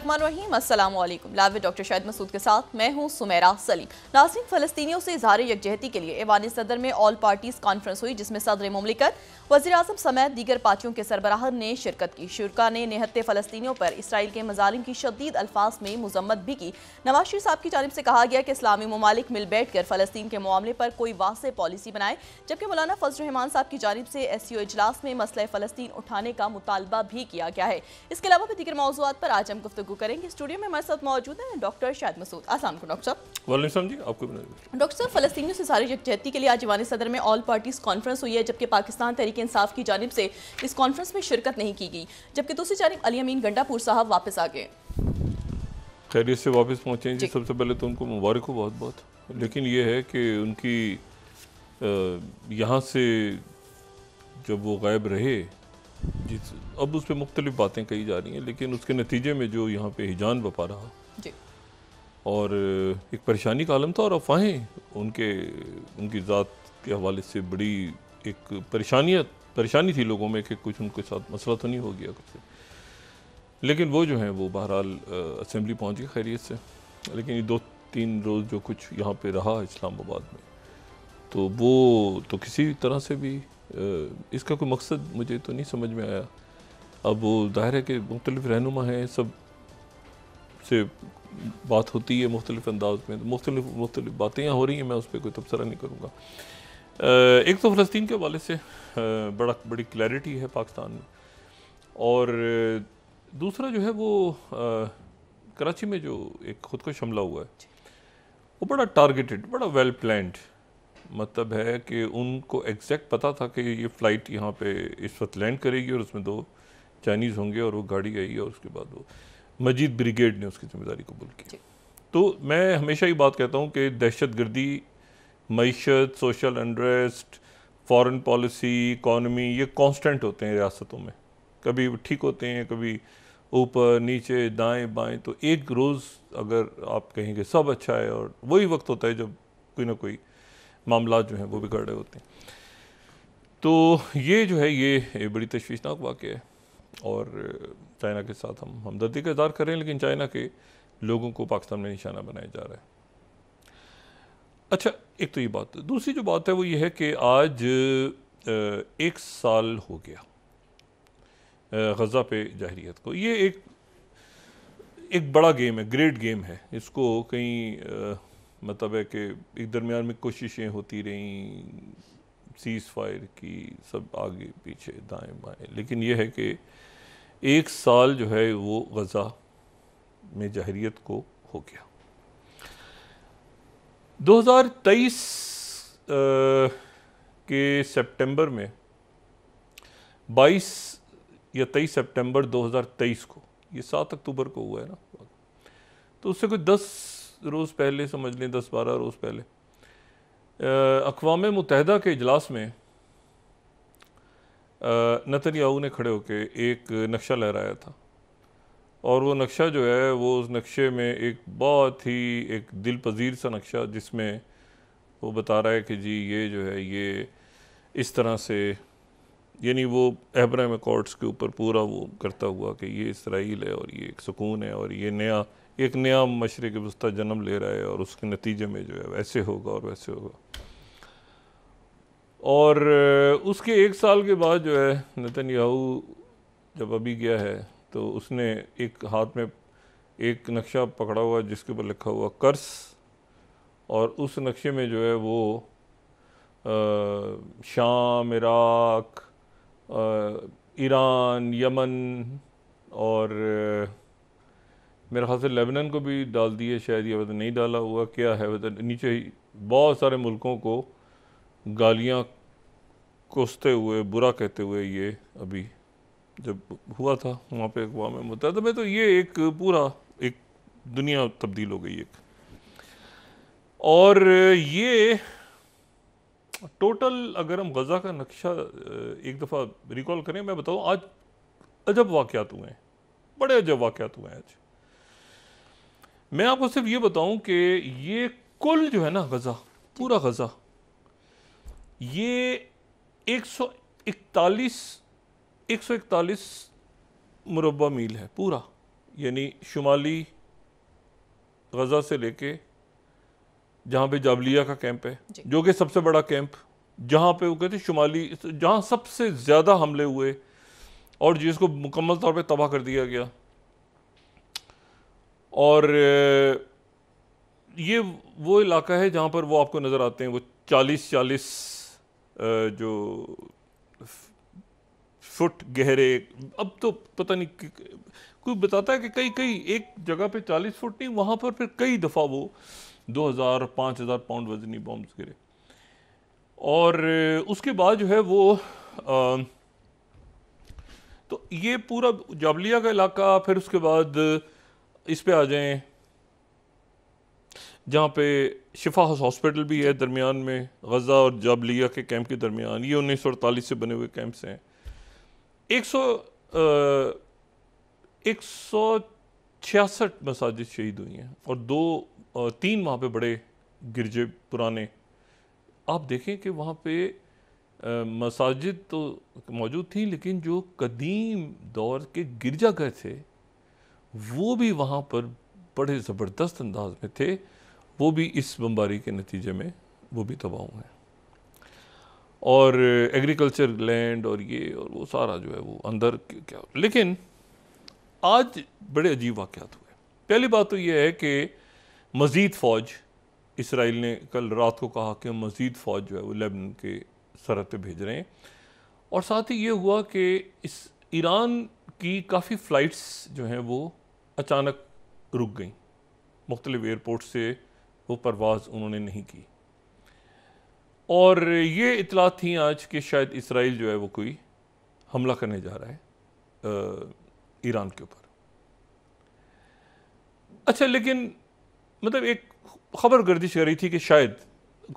रहमान रहीम वालेकुम लावे डॉक्टर शाहिद मसूद के साथ मैं हूं सुमेरा सलीम नासिम फ़लस्तियों से इजहार यकजहती के लिए ऐवान सदर में ऑल पार्टीज़ कॉन्फ्रेंस हुई जिसमें सदर ममलिकत वजी अजम समेत दीगर पार्टियों के सरबराह ने शिरकत की शुरुआत ने निहत फ़लस्तियों पर इसराइल के मजालिम की शदीद अल्फाज में मजम्मत भी की नवाज शरीफ साहब की जानब से कहा गया कि इस्लामी ममालिक मिल बैठ कर फ़लस्तीन के मामले पर कोई वास पॉलिसी बनाए जबकि मौलाना फजल रहमान साहब की जानब से एस ओ इजलास में मसला फ़लस्तीन उठाने का मुतालबा भी किया गया है इसके अलावा भी दीगर मौजूद पर आज हम गुफ्तु गुफ्तु करेंगे स्टूडियो में हमारे साथ मौजूद हैं डॉक्टर शायद मसूद आसान को डॉक्टर साहब वालेकाम जी आपको डॉक्टर साहब फलस्तियों से सारी यकजहती के लिए आज ईवान सदर में ऑल पार्टीज कॉन्फ्रेंस हुई है जबकि पाकिस्तान तहरीक इंसाफ की जानब से इस कॉन्फ्रेंस में शिरकत नहीं की गई जबकि दूसरी जानब अली अमीन गंडापुर साहब वापस आ गए खैरियत से वापस पहुँचे जी सबसे पहले तो उनको मुबारक हो बहुत बहुत लेकिन ये है कि उनकी यहाँ से जब वो गायब रहे जी अब उस पर मुख्तलिफ बातें कही जा रही हैं लेकिन उसके नतीजे में जो यहाँ पे हिजान बपा रहा जी और एक परेशानी का आलम था और अफवाहें उनके उनकी ज़ात के हवाले से बड़ी एक परेशानियत परेशानी थी लोगों में कि कुछ उनके साथ मसला तो नहीं हो गया कुछ लेकिन वो जो हैं वो बहरहाल असम्बली पहुँच गई खैरियत से लेकिन ये दो तीन रोज़ जो कुछ यहाँ पे रहा इस्लामाबाद में तो वो तो किसी तरह से भी इसका कोई मकसद मुझे तो नहीं समझ में आया अब वो ज़ाहिर है कि मुख्तलिफ रहनुमा हैं सब से बात होती है मुख्तलिफ अंदाज में तो मुख्तलिफ मुख्तलिफ बातें हो रही हैं मैं उस पर कोई तबसरा नहीं करूँगा एक तो फ़लस्तीन के हवाले से बड़ा बड़ी क्लैरिटी है पाकिस्तान में और दूसरा जो है वो कराची में जो एक खुद को हमला हुआ है वो बड़ा टारगेटेड बड़ा वेल प्लान्ड मतलब है कि उनको एग्जैक्ट पता था कि ये फ़्लाइट यहाँ पे इस वक्त लैंड करेगी और उसमें दो चाइनीज़ होंगे और वो गाड़ी आई और उसके बाद वो मजीद ब्रिगेड ने उसकी ज़िम्मेदारी कबूल की तो मैं हमेशा ये बात कहता हूँ कि दहशत गर्दी मीशत social unrest foreign policy economy ये कांस्टेंट होते हैं रियासतों में कभी ठीक होते हैं कभी ऊपर नीचे दाएं बाएं तो एक रोज़ अगर आप कहेंगे सब अच्छा है और वही वक्त होता है जब कोई ना कोई मामला जो हैं वो बिगड़ रहे होते हैं तो ये जो है ये बड़ी तशवीशनाक वाक़ है और चाइना के साथ हम हमदर्दी का इजहार कर रहे हैं लेकिन चाइना के लोगों को पाकिस्तान में निशाना बनाया जा रहा है अच्छा एक तो ये बात दूसरी जो बात है वो ये है कि आज एक साल हो गया गज़ा पे जहरीत को ये एक एक बड़ा गेम है ग्रेट गेम है इसको कहीं मतलब है कि एक दरमियान में कोशिशें होती रहीं सीज़ फायर की सब आगे पीछे दाएं बाएं लेकिन यह है कि एक साल जो है वो गज़ा में जहरीत को हो गया 2023 तेईस के सितंबर में 22 या 23 सितंबर 2023 को ये 7 अक्टूबर को हुआ है ना तो उससे कोई दस रोज़ पहले समझ लें दस बारह रोज़ पहले अकवा मुतहदा के अजलास में नतनयाहू ने खड़े होकर एक नक्शा लहराया था और वो नक्शा जो है वो उस नक्शे में एक बहुत ही एक दिल पजीर सा नक्शा जिसमें वो बता रहा है कि जी ये जो है ये इस तरह से यानी वो एब्राहम कॉर्ड्स के ऊपर पूरा वो करता हुआ कि ये इसराइल है और ये एक सुकून है और ये नया एक नया मशरक़ वस्ता जन्म ले रहा है और उसके नतीजे में जो है वैसे होगा और वैसे होगा और उसके एक साल के बाद जो है नतन याहू जब अभी गया है तो उसने एक हाथ में एक नक्शा पकड़ा हुआ जिसके ऊपर लिखा हुआ कर्स और उस नक्शे में जो है वो आ, शाम इराक ईरान यमन और मेरे ख्याल से लेबनन को भी डाल दिए शायद ये वजह नहीं डाला हुआ क्या है वजह नीचे ही बहुत सारे मुल्कों को गालियाँ कोसते हुए बुरा कहते हुए ये अभी जब हुआ था वहाँ पे अकवा मुतहद तो में तो ये एक पूरा एक दुनिया तब्दील हो गई एक और ये टोटल अगर हम गज़ा का नक्शा एक दफ़ा रिकॉल करें मैं बताऊँ आज अजब वाक़ हुए हैं बड़े अजब वाक़ हुए हैं आज मैं आपको सिर्फ ये बताऊं कि ये कुल जो है ना गज़ा पूरा गज़ा ये एक सौ इकतालीस एक सौ इकतालीस मुरबा मील है पूरा यानी शुमाली गज़ा से लेके जहाँ पे जाबलिया का कैंप है जो कि सबसे बड़ा कैंप जहाँ पे वो कहते हैं शुमाली जहाँ सबसे ज़्यादा हमले हुए और जिसको मुकम्मल तौर पे तबाह कर दिया गया और ये वो इलाका है जहाँ पर वो आपको नज़र आते हैं वो चालीस चालीस जो फुट गहरे अब तो पता नहीं कोई बताता है कि कई कई एक जगह पे चालीस फुट नहीं वहाँ पर फिर कई दफ़ा वो दो हज़ार पाँच हज़ार पाउंड वजनी बॉम्ब्स गिरे और उसके बाद जो है वो आ, तो ये पूरा जाबलिया का इलाका फिर उसके बाद इस पे आ जाएं जहाँ पे शिफा हॉस्पिटल भी है दरमियान में गज़ा और जाबलिया के कैंप के दरमियान ये उन्नीस सौ अड़तालीस से बने हुए कैंप्स हैं एक सौ एक सौ छियासठ मसाजिद शहीद हुई हैं और दो तीन वहाँ पे बड़े गिरजे पुराने आप देखें कि वहाँ पे मसाजिद तो मौजूद थी लेकिन जो कदीम दौर के गिरजाघर थे वो भी वहाँ पर बड़े ज़बरदस्त अंदाज में थे वो भी इस बमबारी के नतीजे में वो भी तबाह हुए हैं और एग्रीकल्चर लैंड और ये और वो सारा जो है वो अंदर क्या लेकिन आज बड़े अजीब वाक़ हुए पहली बात तो ये है कि मज़ीद फ़ौज इसराइल ने कल रात को कहा कि मज़ीद फ़ौज जो है वो लेबन के सरहद पर भेज रहे हैं और साथ ही ये हुआ कि इस ईरान की काफ़ी फ़्लाइट्स जो हैं वो अचानक रुक गई मुख्तलिफ एयरपोर्ट से वो परवाज़ उन्होंने नहीं की और ये इतला थी आज कि शायद इसराइल जो है वो कोई हमला करने जा रहा है ईरान के ऊपर अच्छा लेकिन मतलब एक खबर गर्दिश कर रही थी कि शायद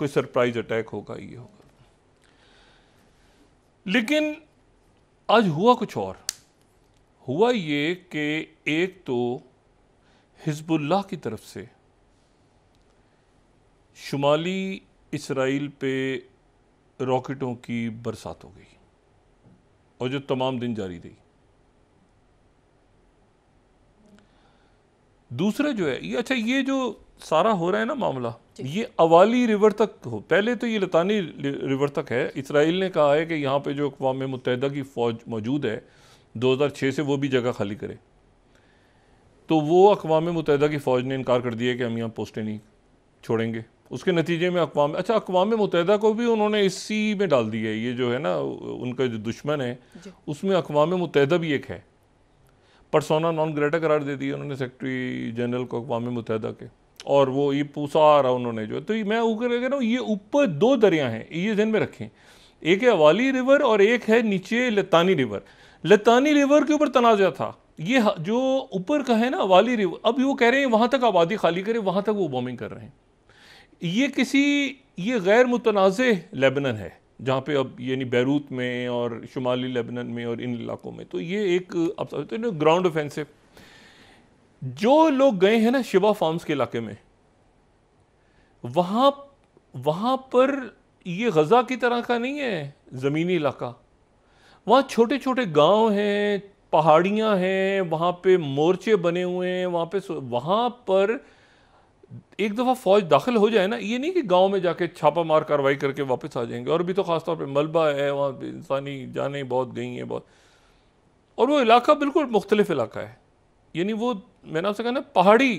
कोई सरप्राइज अटैक होगा ये होगा लेकिन आज हुआ कुछ और हुआ ये कि एक तो हिजबुल्लाह की तरफ से शुमाली इसराइल पे रॉकेटों की बरसात हो गई और जो तमाम दिन जारी रही दूसरा जो है ये अच्छा ये जो सारा हो रहा है ना मामला ये अवाली रिवर तक हो पहले तो ये लतानी रिवर तक है इसराइल ने कहा है कि यहाँ पे जो अकवा मुतहदा की फ़ौज मौजूद है 2006 से वो भी जगह खाली करे तो वो अकवा मुतहदा की फ़ौज ने इनकार कर दिया कि हम यहाँ पोस्टें नहीं छोड़ेंगे उसके नतीजे में अकवा अच्छा अकवा मुतहदा को भी उन्होंने इसी में डाल दिया है ये जो है ना उनका जो दुश्मन है उसमें अकवा मुतहदा भी एक है परसोना नॉन ग्रेटा करार दे दिया उन्होंने सेक्रटरी जनरल को अकवा मुतहदा के और वो ये रहा उन्होंने जो तो मैं ऊपर कह रहा हूँ ये ऊपर दो दरिया हैं ये जहन में रखें एक है अवाली रिवर और एक है नीचे लतानी रिवर लतानी रिवर के ऊपर तनाजा था ये जो ऊपर का है ना वाली रिवर अब वो कह रहे हैं वहां तक आबादी खाली करें वहां तक वो बॉम्बिंग कर रहे हैं ये किसी ये गैर मुतनाज़ लेबनन है जहाँ पे अब यानी बैरूत में और शुमाली लेबनन में और इन इलाकों में तो ये एक आप समझते हो ग्राउंड ऑफेंसिव जो लोग गए हैं ना शिवा फार्म्स के इलाके में वहाँ वहाँ पर ये गज़ा की तरह का नहीं है ज़मीनी इलाका वहाँ छोटे छोटे गांव हैं पहाड़ियाँ हैं वहाँ पे मोर्चे बने हुए हैं वहाँ पे वहाँ पर एक दफ़ा फौज दाखिल हो जाए ना ये नहीं कि गांव में जाके छापा मार कार्रवाई करके वापस आ जाएंगे और भी तो ख़ासतौर पर मलबा है वहाँ इंसानी जाने बहुत गई हैं बहुत और वो इलाका बिल्कुल मुख्तलिफ इलाका है यानी वो मैंने आपसे कहा ना पहाड़ी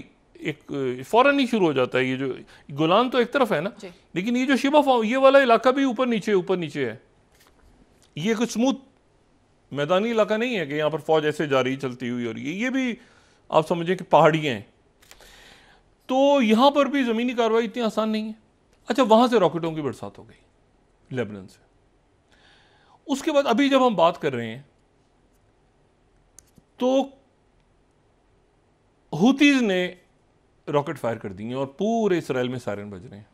एक फ़ौरन ही शुरू हो जाता है ये जो गुलान तो एक तरफ है ना लेकिन ये जो शिबा फॉर्म ये वाला इलाका भी ऊपर नीचे ऊपर नीचे है ये कुछ स्मूथ मैदानी इलाका नहीं है कि यहाँ पर फौज ऐसे जा रही चलती हुई और ये ये भी आप समझें कि पहाड़ियाँ हैं तो यहाँ पर भी ज़मीनी कार्रवाई इतनी आसान नहीं है अच्छा वहाँ से रॉकेटों की बरसात हो गई लेबनन से उसके बाद अभी जब हम बात कर रहे हैं तो हूतीज़ ने रॉकेट फायर कर दिए और पूरे इसराइल में सायरन बज रहे हैं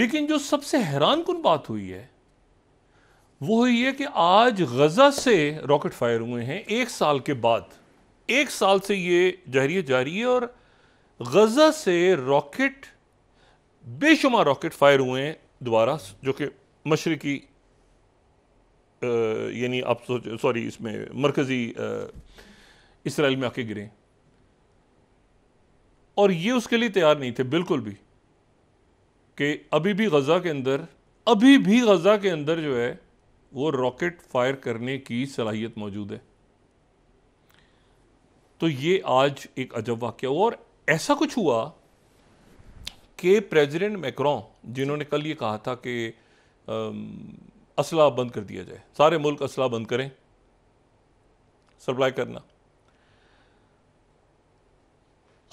लेकिन जो सबसे हैरान कन बात हुई है वो हुई है कि आज गज़ा से रॉकेट फायर हुए हैं एक साल के बाद एक साल से ये जहरीत जारी है और गज़ा से रॉकेट बेशुमार रॉकेट फायर हुए हैं दोबारा जो कि मशरकी यानी आप सोच सॉरी इसमें मरकज़ी इसराइल में आके गिरे और ये उसके लिए तैयार नहीं थे बिल्कुल भी कि अभी भी गज़ा के अंदर अभी भी गज़ा के अंदर जो है वो रॉकेट फायर करने की सलाहियत मौजूद है तो ये आज एक अजब वाक्य हुआ और ऐसा कुछ हुआ कि प्रेसिडेंट मैक्रों जिन्होंने कल ये कहा था कि असला बंद कर दिया जाए सारे मुल्क असला बंद करें सप्लाई करना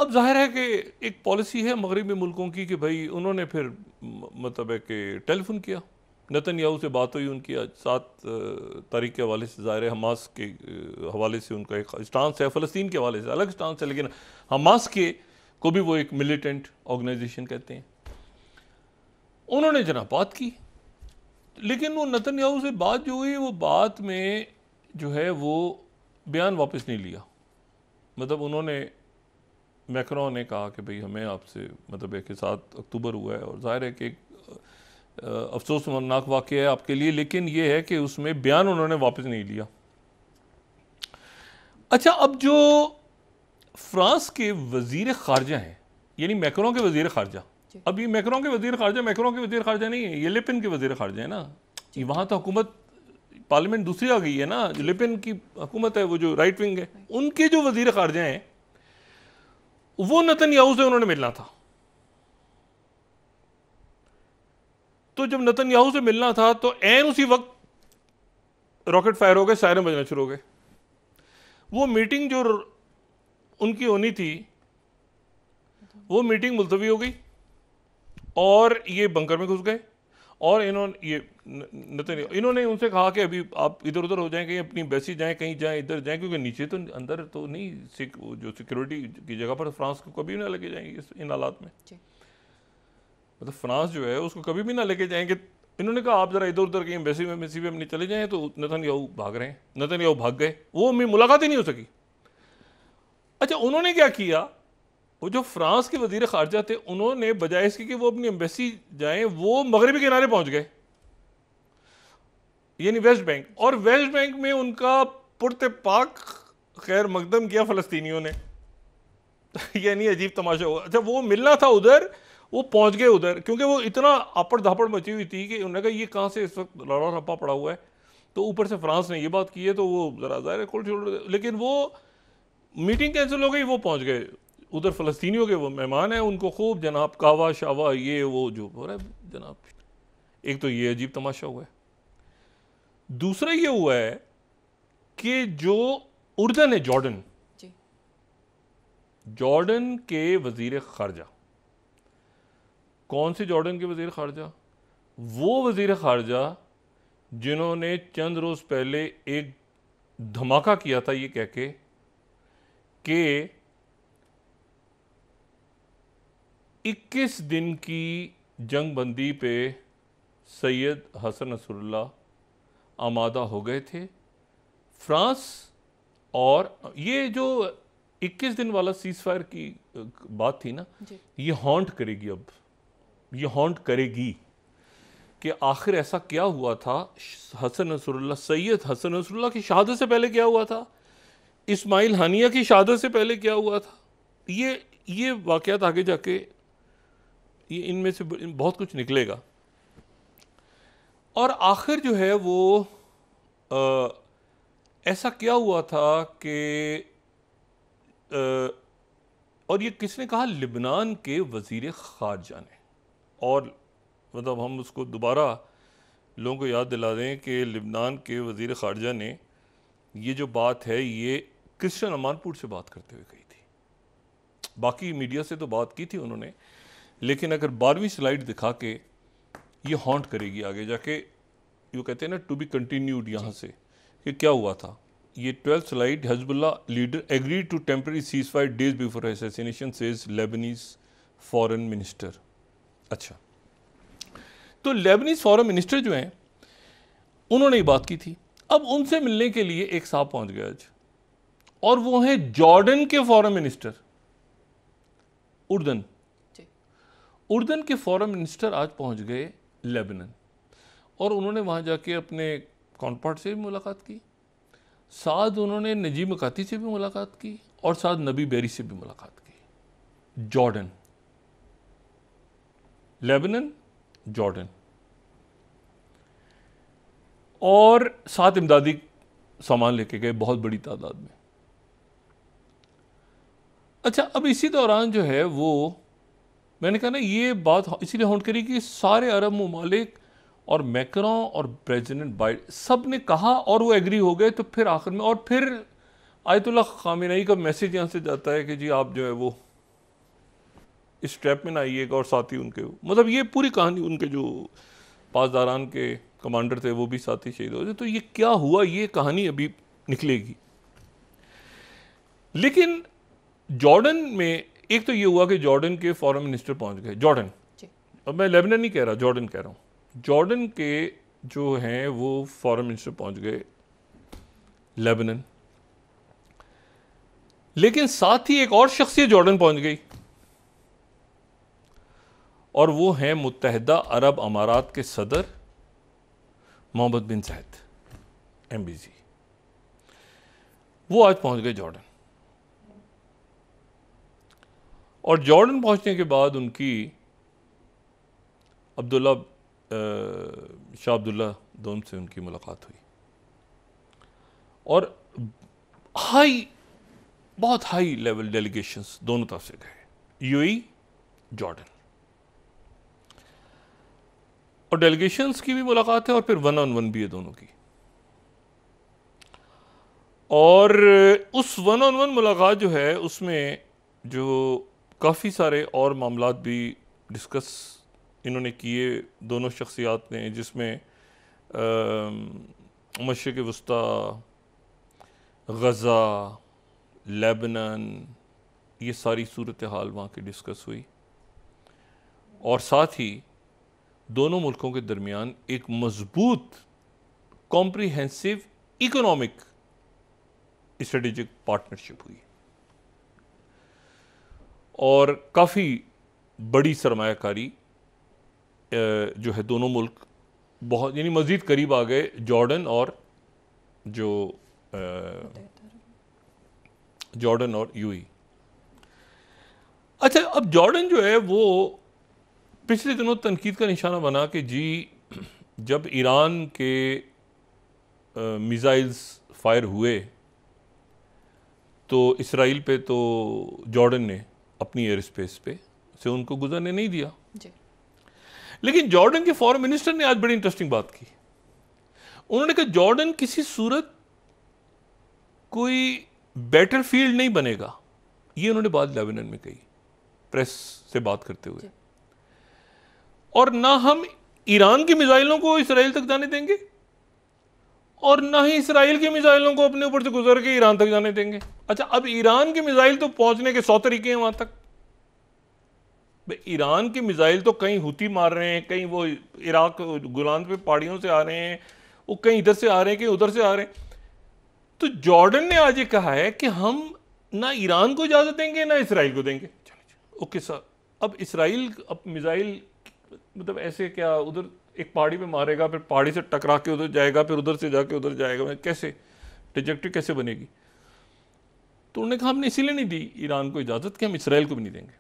अब जाहिर है कि एक पॉलिसी है मगरबी मुल्कों की कि भाई उन्होंने फिर मतलब है कि टेलीफोन किया नतन याहू से बात हुई उनकी आज सात तारीख के हवाले से ज़ाहिर हमास के हवाले से उनका एक स्टांस है फ़लस्तीन के हवाले से अलग स्टांस है लेकिन हमास के को भी वो एक मिलिटेंट ऑर्गेनाइजेशन कहते हैं उन्होंने जना बात की लेकिन वो नतन याहू से बात जो हुई वो बात में जो है वो बयान वापस नहीं लिया मतलब उन्होंने मैक्रो ने कहा कि भाई हमें आपसे मतलब एक सात अक्टूबर हुआ है और ज़ाहिर है कि अफसोसनाक वाक्य है आपके लिए लेकिन ये है कि उसमें बयान उन्होंने वापस नहीं लिया अच्छा अब जो फ्रांस के वजीर खारजा हैं यानी मैक्रो के वजीर खारजा अब ये मैक्रो के वजीर खारजा मैक्रो के वजीर खारजा नहीं है ये लेपिन के वजीर खारजा है ना वहां तो हुकूमत पार्लियामेंट दूसरी आ गई है ना जो लेपिन की हुकूमत है वो जो राइट विंग है उनके जो वजीर खारजा हैं वो नतन याऊ से उन्होंने मिलना था तो जब नतन याहू से मिलना था तो एन उसी वक्त रॉकेट फायर हो गए सायरन बजना शुरू हो गए वो मीटिंग जो उनकी होनी थी वो मीटिंग मुलतवी हो गई और ये बंकर में घुस गए और इन्होंने ये नतन इन्होंने उनसे कहा कि अभी आप इधर उधर हो जाएं कहीं अपनी बेसी जाएं कहीं जाएं इधर जाएं क्योंकि नीचे तो अंदर तो नहीं सिक, जो सिक्योरिटी की जगह पर फ्रांस को कभी ना लेके जाएंगे इन हालात में मतलब फ्रांस जो है उसको कभी भी ना लेके जाएंगे इन्होंने कहा आप जरा इधर उधर कहीं एम्बेसी में एम्बेसी में नहीं चले जाएं तो नतन याहू भाग रहे हैं नतन याहू भाग गए वो मेरी मुलाकात ही नहीं हो सकी अच्छा उन्होंने क्या किया वो जो फ्रांस के वजीर खारजा थे उन्होंने बजाय इसके कि वो अपनी एम्बेसी जाएं वो मगरबी किनारे पहुंच गए यानी वेस्ट बैंक और वेस्ट बैंक में उनका पुरत पाक खैर मकदम किया फलस्तीनियों ने यानी अजीब तमाशा हुआ अच्छा वो मिलना था उधर वो पहुंच गए उधर क्योंकि वो इतना अपड़ धापड़ मची हुई थी कि उन्होंने कहा ये कहाँ से इस वक्त लड़ा रप्पा पड़ा हुआ है तो ऊपर से फ्रांस ने ये बात की है तो वो ज़रा ज़ाहिर है कोल्ड शोल्डर लेकिन वो मीटिंग कैंसिल हो गई वो पहुँच गए उधर फ़लस्तियों के वो मेहमान हैं उनको खूब जनाब कावा शावा ये वो जो हो रहा है जनाब एक तो ये अजीब तमाशा हुआ है दूसरा ये हुआ है कि जो उर्दन है जॉर्डन जॉर्डन के वजीर खारजा कौन से जॉर्डन के वजीर खारजा वो वजीर खारजा जिन्होंने चंद रोज़ पहले एक धमाका किया था ये कह के कि इक्कीस दिन की जंग बंदी पे सैयद हसन नसरुल्ला आमादा हो गए थे फ्रांस और ये जो 21 दिन वाला सीज फायर की बात थी ना ये हॉन्ट करेगी अब ये हॉन्ट करेगी कि आखिर ऐसा क्या हुआ था हसन नसरुल्ला सैयद हसन नसरुल्ला की शहादत से पहले क्या हुआ था इस्माइल हानिया की शहादत से पहले क्या हुआ था ये ये वाक़ात आगे जाके ये इनमें से बहुत कुछ निकलेगा और आखिर जो है वो आ, ऐसा क्या हुआ था कि और ये किसने कहा लिबनान के वजीर ख़ारजा ने और मतलब हम उसको दोबारा लोगों को याद दिला दें कि लिबनान के वज़ी ख़ारजा ने ये जो बात है ये क्रिश्चन अमानपुर से बात करते हुए कही थी बाकी मीडिया से तो बात की थी उन्होंने लेकिन अगर बारहवीं स्लाइड दिखा के ये हॉन्ट करेगी आगे जाके यू कहते हैं ना टू बी कंटिन्यूड यहाँ से कि क्या हुआ था ये twelfth slide Hezbollah leader agree to temporary cease five days before assassination says Lebanese foreign minister अच्छा तो लेबनीज फॉरन मिनिस्टर जो हैं उन्होंने ये बात की थी अब उनसे मिलने के लिए एक साहब पहुंच गया आज और वो हैं जॉर्डन के फॉरन मिनिस्टर उर्दन उर्दन के फॉरन मिनिस्टर आज पहुंच गए लेबनन और उन्होंने वहां जाके अपने कॉन्पार्ट से भी मुलाकात की साथ उन्होंने नजीब मकाती से भी मुलाकात की और साथ नबी बेरी से भी मुलाकात की जॉर्डन लेबनन जॉर्डन और सात इमदादी सामान लेके गए बहुत बड़ी तादाद में अच्छा अब इसी दौरान जो है वो मैंने कहा ना ये बात इसीलिए होंड करी कि सारे अरब ममालिक और मैक्रों और प्रेसिडेंट बाइड सब ने कहा और वो एग्री हो गए तो फिर आखिर में और फिर आयतुल्ला खामिनई का मैसेज यहाँ से जाता है कि जी आप जो है वो इस ट्रैप में ना आइएगा और साथ ही उनके मतलब ये पूरी कहानी उनके जो पासदारान के कमांडर थे वो भी साथ ही शहीद हो गए तो ये क्या हुआ ये कहानी अभी निकलेगी लेकिन जॉर्डन में एक तो ये हुआ कि जॉर्डन के फॉरेन मिनिस्टर पहुंच गए जॉर्डन अब मैं लेबनन नहीं कह रहा जॉर्डन कह रहा हूँ जॉर्डन के जो हैं वो फॉरेन मिनिस्टर पहुंच गए लेबनन लेकिन साथ ही एक और शख्सियत जॉर्डन पहुंच गई और वो हैं मुतहदा अरब अमारात के सदर मोहम्मद बिन सैद एम बी जी वो आज पहुंच गए जॉर्डन और जॉर्डन पहुंचने के बाद उनकी अब्दुल्ला शाह अब्दुल्ला दोन से उनकी मुलाकात हुई और हाई बहुत हाई लेवल डेलीगेशंस दोनों तरफ से गए यूएई जॉर्डन और डेलीगेशन की भी मुलाकात है और फिर वन ऑन वन भी है दोनों की और उस वन ऑन वन मुलाकात जो है उसमें जो काफ़ी सारे और मामला भी डिस्कस इन्होंने किए दोनों शख्सियात ने जिसमें मशरक़ वस्ता गज़ा लेबनन ये सारी सूरत हाल वहाँ की डिस्कस हुई और साथ ही दोनों मुल्कों के दरमियान एक मजबूत कॉम्प्रीहेंसिव इकोनॉमिक स्ट्रेटेजिक पार्टनरशिप हुई और काफ़ी बड़ी सरमाकारी जो है दोनों मुल्क बहुत यानी मज़ीद करीब आ गए जॉर्डन और जो जॉर्डन और यूई अच्छा अब जॉर्डन जो है वो पिछले दिनों तनकीद का निशाना बना कि जी जब ईरान के मिज़ाइल्स फायर हुए तो इसराइल पे तो जॉर्डन ने अपनी एयर स्पेस पे से उनको गुजरने नहीं दिया जी। लेकिन जॉर्डन के फॉरेन मिनिस्टर ने आज बड़ी इंटरेस्टिंग बात की उन्होंने कहा जॉर्डन किसी सूरत कोई बेटर फील्ड नहीं बनेगा ये उन्होंने बात लेबनान में कही प्रेस से बात करते हुए और ना हम ईरान की मिज़ाइलों को इसराइल तक जाने देंगे और ना ही इसराइल की मिज़ाइलों को अपने ऊपर से गुजर के ईरान तक जाने देंगे अच्छा अब ईरान की मिज़ाइल तो पहुंचने के सौ तरीके हैं वहां तक ईरान की मिज़ाइल तो कहीं हुती मार रहे हैं कहीं वो इराक गुलान पे पहाड़ियों से आ रहे हैं वो कहीं इधर से आ रहे हैं कहीं उधर से आ रहे हैं तो जॉर्डन ने आज ये कहा है कि हम ना ईरान को इजाज़त देंगे ना इसराइल को देंगे ओके सर अब इसराइल अब मिज़ाइल मतलब ऐसे क्या उधर एक पहाड़ी में मारेगा फिर पहाड़ी से टकरा के उधर जाएगा फिर उधर से जाके उधर जाएगा मतलब कैसे डिजेक्टिव कैसे बनेगी तो उन्होंने कहा हमने इसीलिए नहीं दी ईरान को इजाज़त कि हम इसराइल को भी नहीं देंगे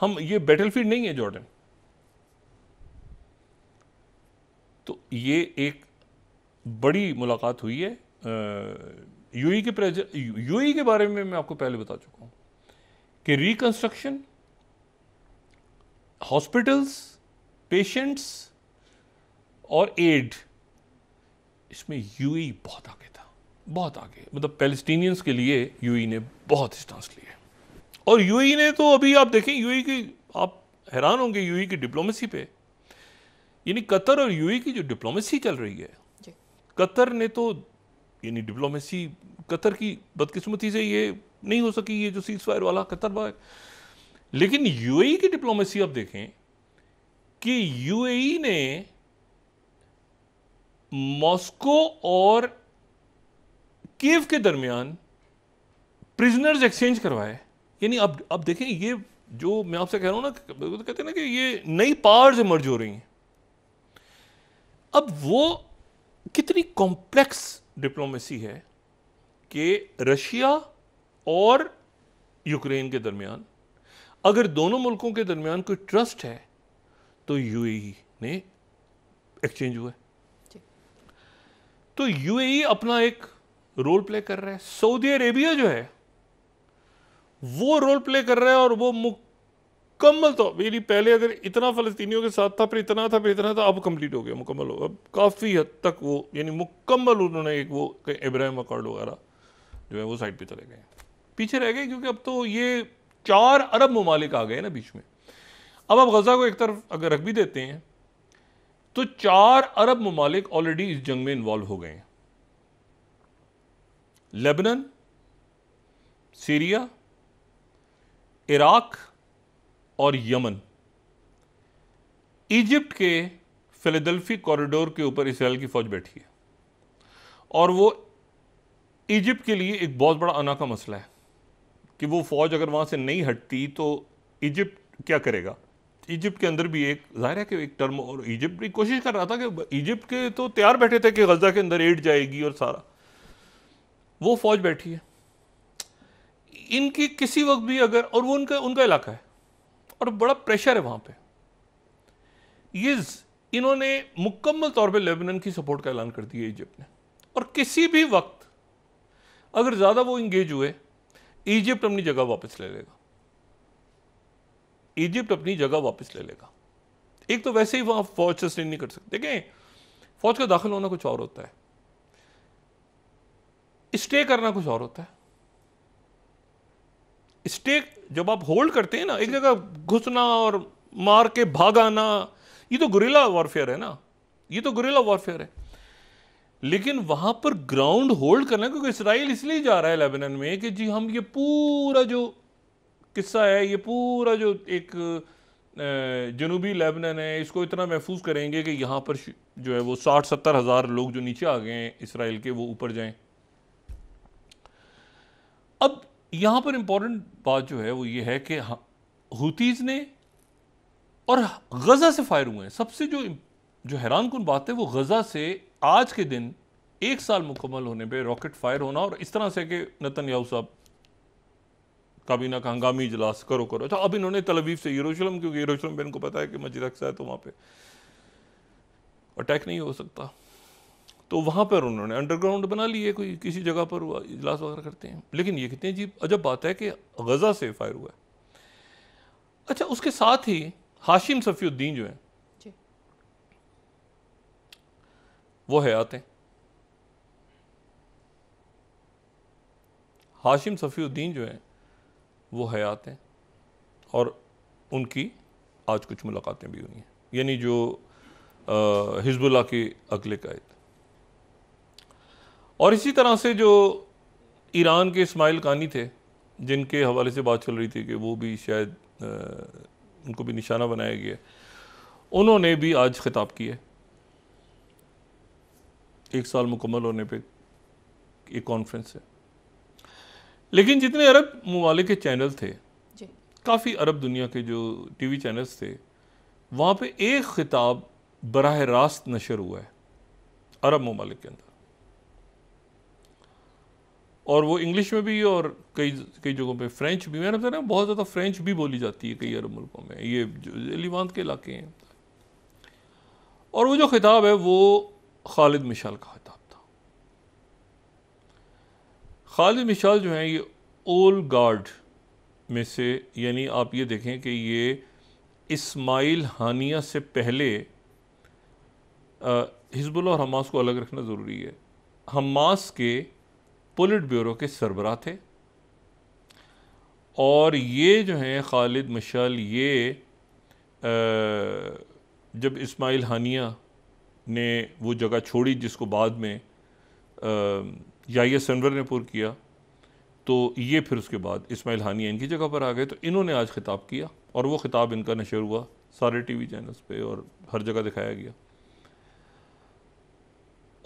हम ये बैटल नहीं है जॉर्डन तो ये एक बड़ी मुलाकात हुई है यूई के प्रेज यूई के बारे में मैं आपको पहले बता चुका हूं कि रिकंस्ट्रक्शन हॉस्पिटल्स पेशेंट्स और एड इसमें यूई बहुत आगे था बहुत आगे मतलब पैलेस्टीनियंस के लिए यूई ने बहुत स्टांस लिए और यूई ने तो अभी आप देखें यूई की आप हैरान होंगे यूई की डिप्लोमेसी पे यानी कतर और यूई की जो डिप्लोमेसी चल रही है कतर ने तो यानी डिप्लोमेसी कतर की बदकिस्मती से ये नहीं हो सकी ये जो सीज फायर वाला कतर बाय लेकिन यूएई की डिप्लोमेसी आप देखें कि यूएई ने मॉस्को और केव के दरमियान प्रिजनर्स एक्सचेंज करवाए यानी अब अब देखें ये जो मैं आपसे कह रहा हूं ना तो कहते हैं ना कि ये नई पावर्स इमर्ज हो रही हैं अब वो कितनी कॉम्प्लेक्स डिप्लोमेसी है कि रशिया और यूक्रेन के दरमियान अगर दोनों मुल्कों के दरमियान कोई ट्रस्ट है तो यूएई e ने एक्सचेंज हुआ तो यूएई e अपना एक रोल प्ले कर रहा है सऊदी अरेबिया जो है वो रोल प्ले कर रहा है और वो मुकम्मल तो मेरी पहले अगर इतना फलस्तीनियों के साथ था फिर इतना था फिर इतना था अब कंप्लीट हो गया मुकम्मल हो अब काफ़ी हद तक वो यानी मुकम्मल उन्होंने एक वो इब्राहिम अकॉर्ड वगैरह जो है वो साइड पे चले गए पीछे रह गए क्योंकि अब तो ये चार अरब ममालिक आ गए ना बीच में अब आप गज़ा को एक तरफ अगर रख भी देते हैं तो चार अरब ममालिक ऑलरेडी इस जंग में इन्वॉल्व हो गए हैं लेबनन सीरिया इराक और यमन इजिप्ट के फिलाडेल्फी कॉरिडोर के ऊपर इसराइल की फ़ौज बैठी है और वो इजिप्ट के लिए एक बहुत बड़ा अना का मसला है कि वो फ़ौज अगर वहां से नहीं हटती तो इजिप्ट क्या करेगा इजिप्ट के अंदर भी एक जाहिर है कि एक टर्म और इजिप्ट भी कोशिश कर रहा था कि इजिप्ट के तो तैयार बैठे थे कि गजा के अंदर एड जाएगी और सारा वो फौज बैठी है इनकी किसी वक्त भी अगर और वो उनका उनका इलाका है और बड़ा प्रेशर है वहां पे ये इन्होंने मुकम्मल तौर पे लेबनान की सपोर्ट का ऐलान कर दिया इजिप्ट ने और किसी भी वक्त अगर ज़्यादा वो इंगेज हुए इजिप्ट अपनी जगह वापस ले लेगा इजिप्ट अपनी जगह वापस ले लेगा एक तो वैसे ही वहां फौज सस्टेन नहीं कर सकते देखें फौज का दाखिल होना कुछ और होता है स्टे करना कुछ और होता है स्टे जब आप होल्ड करते हैं ना एक जगह घुसना और मार के भाग आना ये तो गुरिला वॉरफेयर है ना ये तो गुरिला वॉरफेयर है लेकिन वहां पर ग्राउंड होल्ड करना क्योंकि इसराइल इसलिए जा रहा है लेबनान में कि जी हम ये पूरा जो किस्सा है ये पूरा जो एक जनूबी लेबनन है इसको इतना महफूज करेंगे कि यहाँ पर जो है वो साठ सत्तर हज़ार लोग जो नीचे आ गए हैं इसराइल के वो ऊपर जाएं अब यहाँ पर इम्पोर्टेंट बात जो है वो ये है कि हूतीज़ ने और गज़ा से फायर हुए हैं सबसे जो जो हैरान कन बात है वो गज़ा से आज के दिन एक साल मुकम्मल होने पे रॉकेट फायर होना और इस तरह से कि नतन याहू साहब काबीना का हंगामी इजलास करो करो अच्छा अब इन्होंने तलवीफ से यरूशलम क्योंकि यरूशलम पे इनको पता है कि मस्जिद अक्सा है तो वहाँ पे अटैक नहीं हो सकता तो वहाँ पर उन्होंने अंडरग्राउंड बना लिए कोई किसी जगह पर इजलास वगैरह करते हैं लेकिन ये कितनी अजीब अजब बात है कि गज़ा से फायर हुआ है अच्छा उसके साथ ही हाशिम सफीउद्दीन जो हैं वो है आते हाशिम सफीउद्दीन जो हैं वो हयात हैं और उनकी आज कुछ मुलाकातें भी हुई हैं यानी जो हिजबुल्ला के अगले कायद और इसी तरह से जो ईरान के इस्माइल कानी थे जिनके हवाले से बात चल रही थी कि वो भी शायद आ, उनको भी निशाना बनाया गया उन्होंने भी आज खिताब किया एक साल मुकम्मल होने पे एक कॉन्फ्रेंस है लेकिन जितने अरब ममालिक के चैनल थे काफ़ी अरब दुनिया के जो टी वी चैनल्स थे वहाँ पर एक ख़िताब बरह रास्त नशर हुआ है अरब ममालिक के अंदर और वो इंग्लिश में भी और कई कई जगहों पे फ्रेंच भी मैंने बताया बहुत ज़्यादा फ्रेंच भी बोली जाती है कई अरब मुल्कों में ये लिवांत के इलाके हैं और वो जो खिताब है वो खालिद मिशाल का था खालिद मिशाल जो हैं ये ओल्ड गार्ड में से यानी आप ये देखें कि ये इस्माइल हानिया से पहले हिजबुल्ला और हमास को अलग रखना ज़रूरी है हमास के पोलिट ब्यूरो के सरबरा थे और ये जो हैं खालिद मिशाल ये आ, जब इस्माइल हानिया ने वो जगह छोड़ी जिसको बाद में आ, या ये सनवर ने पुर किया तो ये फिर उसके बाद इसमाइल हानिया इनकी जगह पर आ गए तो इन्होंने आज खिताब किया और वो खिताब इनका नशर हुआ सारे टी वी चैनल्स पर और हर जगह दिखाया गया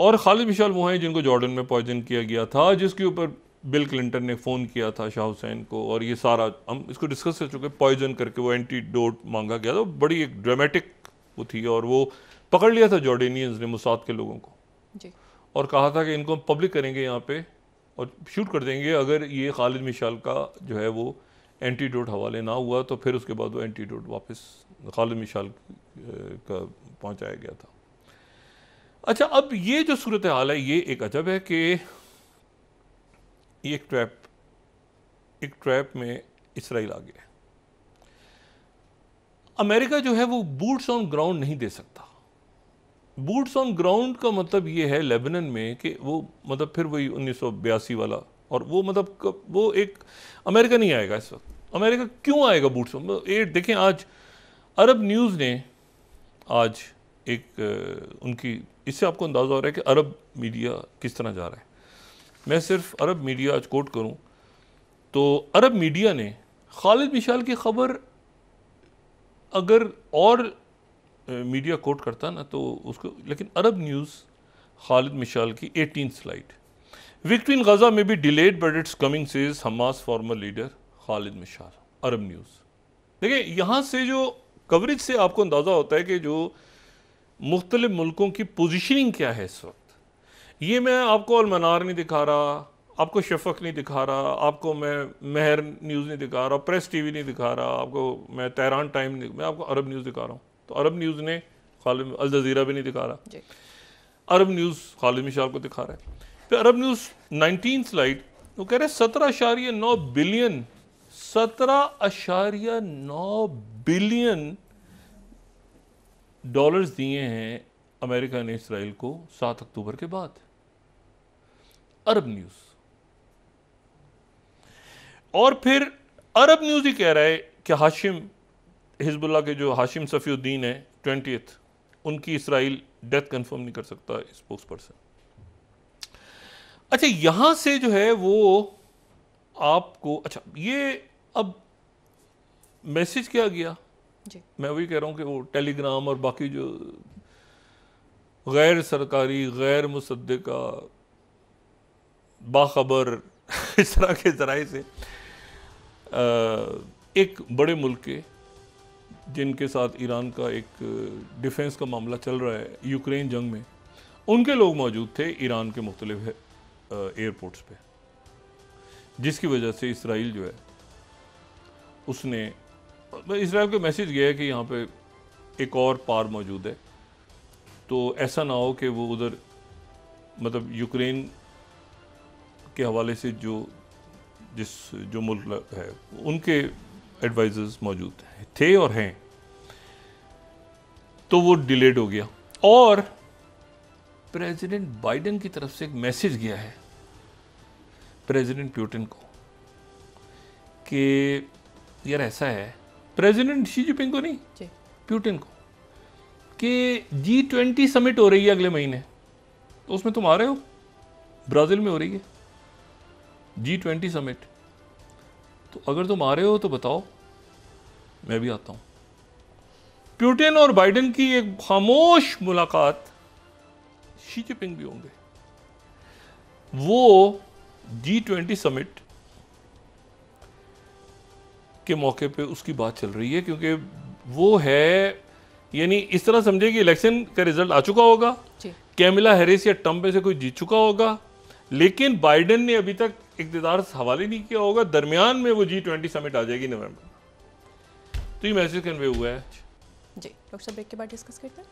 और खालिद मिशाल वो हैं जिनको जॉर्डन में पॉइजन किया गया था जिसके ऊपर बिल क्लिंटन ने फ़ोन किया था शाह हुसैन को और ये सारा हम इसको डिस्कस कर चुके पॉइजन करके वो एंटीडोट मांगा गया था बड़ी एक ड्रामेटिक वो थी और वो पकड़ लिया था जॉर्डेनियंस ने मुसाद के लोगों को जी और कहा था कि इनको हम पब्लिक करेंगे यहाँ पे और शूट कर देंगे अगर ये खालिद मिशाल का जो है वो एंटीडोट हवाले ना हुआ तो फिर उसके बाद वो एंटीडोट वापस खालिद मिशाल का पहुँचाया गया था अच्छा अब ये जो सूरत हाल है ये एक अजब है कि एक ट्रैप एक ट्रैप में इसराइल आ गया अमेरिका जो है वो बूट्स ऑन ग्राउंड नहीं दे सकता बूट्स ऑन ग्राउंड का मतलब ये है लेबनन में कि वो मतलब फिर वही उन्नीस वाला और वो मतलब वो एक अमेरिका नहीं आएगा इस वक्त अमेरिका क्यों आएगा बूट्स ऑन ए देखें आज अरब न्यूज़ ने आज एक उनकी इससे आपको अंदाज़ा हो रहा है कि अरब मीडिया किस तरह जा रहा है मैं सिर्फ अरब मीडिया आज कोट करूं तो अरब मीडिया ने खालिद मिशाल की खबर अगर और मीडिया कोट करता ना तो उसको लेकिन अरब न्यूज़ खालिद मिशाल की eighteen slide victory in Gaza में भी delayed but it's coming says Hamas former leader Khaled Mashal Arab News देखिए यहाँ से जो कवरेज से आपको अंदाज़ा होता है कि जो मुख्तल मुल्कों की पोजिशनिंग क्या है इस वक्त ये मैं आपको अलमनार नहीं दिखा रहा आपको शफक नहीं दिखा रहा आपको मैं महर न्यूज़ नहीं दिखा रहा प्रेस टी वी नहीं दिखा रहा आपको मैं तहरान टाइम नहीं मैं आपको अरब न्यूज़ दिखा रहा हूँ तो अरब न्यूज़ ने खालिम अल जजीरा भी नहीं दिखा रहा अरब न्यूज़ खालिद शाह को दिखा रहा है फिर अरब न्यूज़ नाइनटीन स्लाइड वो कह रहे हैं सत्रह अशारिया नौ बिलियन सत्रह अशारिया नौ बिलियन डॉलर्स दिए हैं अमेरिका ने इसराइल को सात अक्टूबर के बाद अरब न्यूज़ और फिर अरब न्यूज़ ही कह रहा है कि हाशिम हिजबुल्ला के जो हाशिम सफ़ीद्दीन है ट्वेंटी उनकी इसराइल डेथ कंफर्म नहीं कर सकता स्पोक्स पर्सन अच्छा यहाँ से जो है वो आपको अच्छा ये अब मैसेज क्या गया जी। मैं वही कह रहा हूँ कि वो टेलीग्राम और बाकी जो गैर सरकारी गैर मुसदा बाखबर इस तरह के ज़राए से आ, एक बड़े मुल्क के जिनके साथ ईरान का एक डिफेंस का मामला चल रहा है यूक्रेन जंग में उनके लोग मौजूद थे ईरान के मुख्तलिफ एयरपोर्ट्स पे जिसकी वजह से इसराइल जो है उसने इसराइल को मैसेज गया है कि यहाँ पे एक और पार मौजूद है तो ऐसा ना हो कि वो उधर मतलब यूक्रेन के हवाले से जो जिस जो मुल्क है उनके एडवाइज़र्स मौजूद थे और हैं तो वो डिलेड हो गया और प्रेसिडेंट बाइडेन की तरफ से एक मैसेज गया है प्रेसिडेंट प्यूटिन को कि यार ऐसा है प्रेसिडेंट शी जिनपिंग को नहीं प्यूटिन को कि जी ट्वेंटी समिट हो रही है अगले महीने तो उसमें तुम आ रहे हो ब्राज़ील में हो रही है जी ट्वेंटी समिट तो अगर तुम आ रहे हो तो बताओ मैं भी आता हूं प्यूटिन और बाइडेन की एक खामोश मुलाकात शी जिनपिंग भी होंगे वो जी ट्वेंटी समिट के मौके पे उसकी बात चल रही है क्योंकि वो है यानी इस तरह समझे कि इलेक्शन का रिजल्ट आ चुका होगा कैमिला हैरिस या ट्रम्प में से कोई जीत चुका होगा लेकिन बाइडेन ने अभी तक इकतदार हवाले नहीं किया होगा दरमियान में वो जी ट्वेंटी समिट आ जाएगी नवंबर तो ये मैसेज कन्वे हुआ है जी डॉक्टर ब्रेक के बाद डिस्कस करते हैं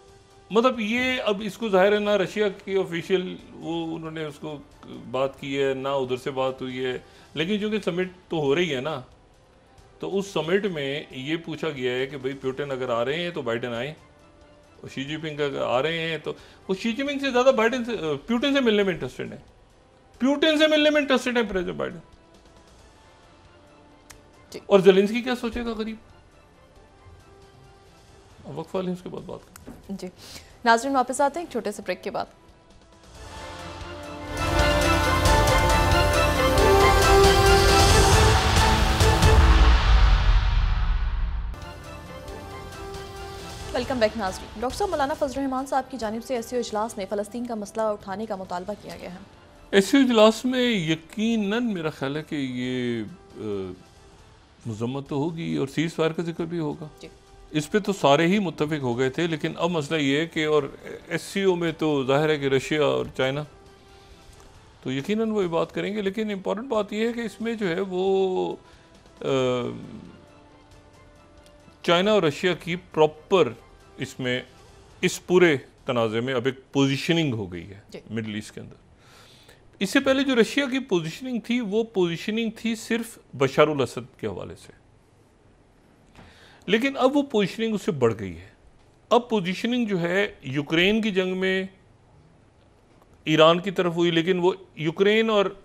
मतलब ये अब इसको जाहिर है ना रशिया के ऑफिशियल वो उन्होंने उसको बात की है ना उधर से बात हुई है लेकिन चूंकि समिट तो हो रही है ना तो उस समिट में ये पूछा गया है कि भाई प्यूटन अगर आ रहे हैं तो बाइडन आए और शी जिनपिंग अगर आ रहे हैं तो वो शी जिनपिंग से ज़्यादा बाइडन से प्यूटन से मिलने में इंटरेस्टेड है प्यूटिन से मिलने में इंटरेस्टेड है प्रेसिडेंट बाइडन और जेलेंस्की क्या सोचेगा गरीब वक्त वाले उसके बाद बात करें जी नाजरीन वापस आते हैं एक छोटे से ब्रेक के बाद वेलकम बैक नाजरीन डॉक्टर मौलाना फजल रहमान साहब की जानब से ऐसे अजलास में फ़लस्तीन का मसला उठाने का मुतालबा किया गया है ऐसे इजलास में यकीन मेरा ख्याल है कि ये मजम्मत तो होगी और सीज फायर का जिक्र भी होगा इस पर तो सारे ही मुतफिक हो गए थे लेकिन अब मसला ये है कि और एस सी ओ में तो जाहिर है कि रशिया और चाइना तो यकीन वो ये बात करेंगे लेकिन इम्पोर्टेंट बात यह है कि इसमें जो है वो चाइना और रशिया की प्रॉपर इसमें इस पूरे तनाज़े में अब एक पोजीशनिंग हो गई है मिडल ईस्ट के अंदर इससे पहले जो रशिया की पोजीशनिंग थी वो पोजीशनिंग थी सिर्फ बशारुल असद के हवाले से लेकिन अब वो पोजीशनिंग उससे बढ़ गई है अब पोजीशनिंग जो है यूक्रेन की जंग में ईरान की तरफ हुई लेकिन वो यूक्रेन और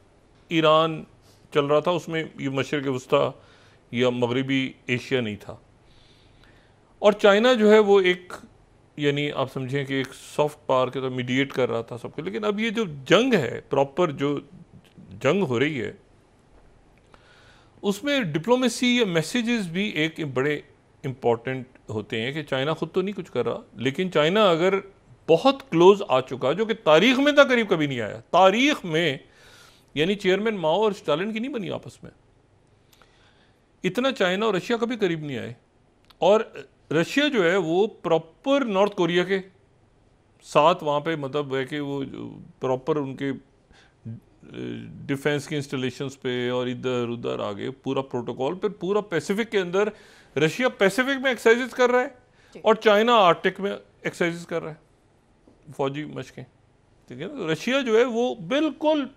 ईरान चल रहा था उसमें ये मशरक़ वस्ता या मगरबी एशिया नहीं था और चाइना जो है वो एक यानी आप समझें कि एक सॉफ्ट पावर के तो मीडिएट कर रहा था सबको लेकिन अब ये जो जंग है प्रॉपर जो जंग हो रही है उसमें डिप्लोमेसी या मैसेजेस भी एक बड़े इम्पॉर्टेंट होते हैं कि चाइना ख़ुद तो नहीं कुछ कर रहा लेकिन चाइना अगर बहुत क्लोज आ चुका जो कि तारीख में था करीब कभी नहीं आया तारीख में यानी चेयरमैन माओ और स्टालिन की नहीं बनी आपस में इतना चाइना और रशिया कभी करीब नहीं आए और रशिया जो है वो प्रॉपर नॉर्थ कोरिया के साथ वहाँ पे मतलब है कि वो प्रॉपर उनके डिफेंस के इंस्टॉलेशंस पे और इधर उधर आगे पूरा प्रोटोकॉल पर पूरा पैसिफिक के अंदर रशिया पैसिफिक में एक्सरसाइज कर रहा है और चाइना आर्टिक में एक्सरसाइज कर रहा है फौजी मशकें ठीक है ना तो रशिया जो है वो बिल्कुल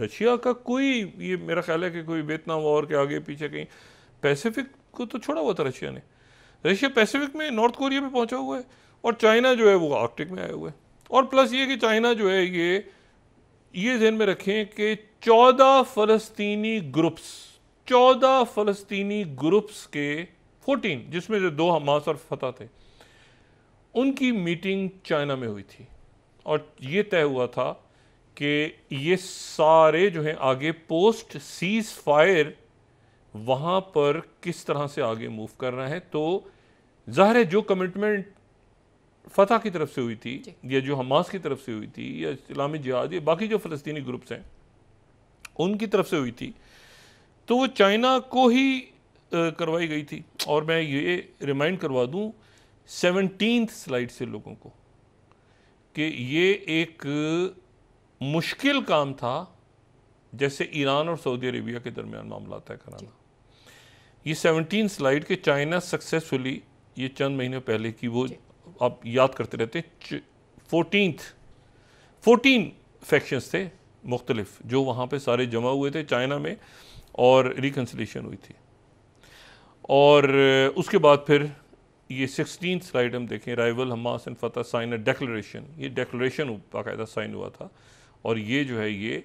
रशिया का कोई ये मेरा ख्याल है कि कोई वेतना वॉर के आगे पीछे कहीं पैसिफिक को तो छोड़ा हुआ था रशिया ने रशिया पैसिफिक में नॉर्थ कोरिया में पहुंचा हुआ है और चाइना जो है वो आर्कटिक में आया हुआ है और प्लस ये कि चाइना जो है ये ये जहन में रखें कि चौदह फ़लस्तनी ग्रुप्स चौदह फ़लस्तनी ग्रुप्स के फोर्टीन जिसमें से दो हमास और फतह थे उनकी मीटिंग चाइना में हुई थी और ये तय हुआ था कि ये सारे जो हैं आगे पोस्ट सीज़ फायर वहाँ पर किस तरह से आगे मूव करना है तो ज़ाहिर है जो कमिटमेंट फतह की तरफ से हुई थी या जो हमास की तरफ से हुई थी या इस्लामी जिहाद या बाकी जो फ़लस्तनी ग्रुप्स हैं उनकी तरफ से हुई थी तो वो चाइना को ही करवाई गई थी और मैं ये रिमाइंड करवा दूँ सेवनटीन स्लाइड से लोगों को कि ये एक मुश्किल काम था जैसे ईरान और सऊदी अरेबिया के दरमियान मामला तय कराना ये सेवनटीन स्लाइड के चाइना सक्सेसफुली ये चंद महीने पहले की वो आप याद करते रहते फोर्टीन फोर्टीन फैक्शंस थे मुख्तलिफ जो वहाँ पे सारे जमा हुए थे चाइना में और रिकन्सलेशन हुई थी और उसके बाद फिर ये सिक्सटीन स्लाइड हम देखें rival Hamas and Fatah sign declaration ये डेक्लेशन बाकायदा साइन हुआ था और ये जो है ये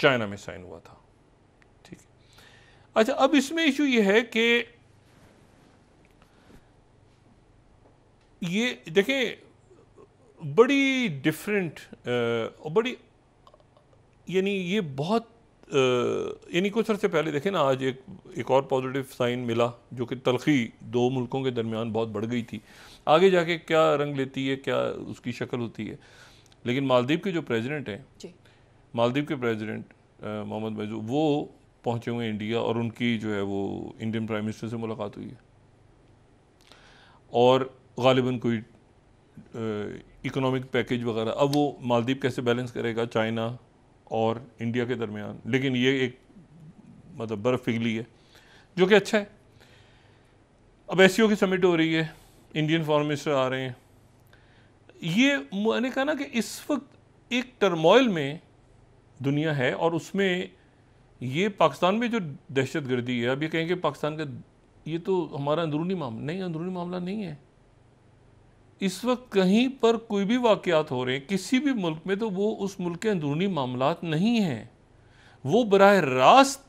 चाइना में साइन हुआ था ठीक अच्छा अब इसमें इशू ये है कि ये देखिए बड़ी डिफरेंट बड़ी यानी ये बहुत यानी कुछ अर्से पहले देखें ना आज एक एक और पॉजिटिव साइन मिला जो कि तलखी दो मुल्कों के दरमियान बहुत बढ़ गई थी आगे जाके क्या रंग लेती है क्या उसकी शक्ल होती है लेकिन मालदीव के जो प्रेसिडेंट हैं मालदीव के प्रेसिडेंट मोहम्मद मैजू वो पहुंचे हुए इंडिया और उनकी जो है वो इंडियन प्राइम मिनिस्टर से मुलाकात हुई है और गालिबा कोई इकोनॉमिक पैकेज वगैरह अब वो मालदीप कैसे बैलेंस करेगा चाइना और इंडिया के दरमियान लेकिन ये एक मतलब बर्फ़ पिघली है जो कि अच्छा है अब एस e की समिट हो रही है इंडियन फॉरन मिनिस्टर आ रहे हैं ये मैंने कहा ना कि इस वक्त एक टर्मोइल में दुनिया है और उसमें ये पाकिस्तान में जो दहशत गर्दी है अब ये कहेंगे पाकिस्तान का ये तो हमारा अंदरूनी मामला नहीं अंदरूनी मामला नहीं है इस वक्त कहीं पर कोई भी वाक़ात हो रहे हैं किसी भी मुल्क में तो वो उस मुल्क के अंदरूनी मामला नहीं हैं वो बरह रास्त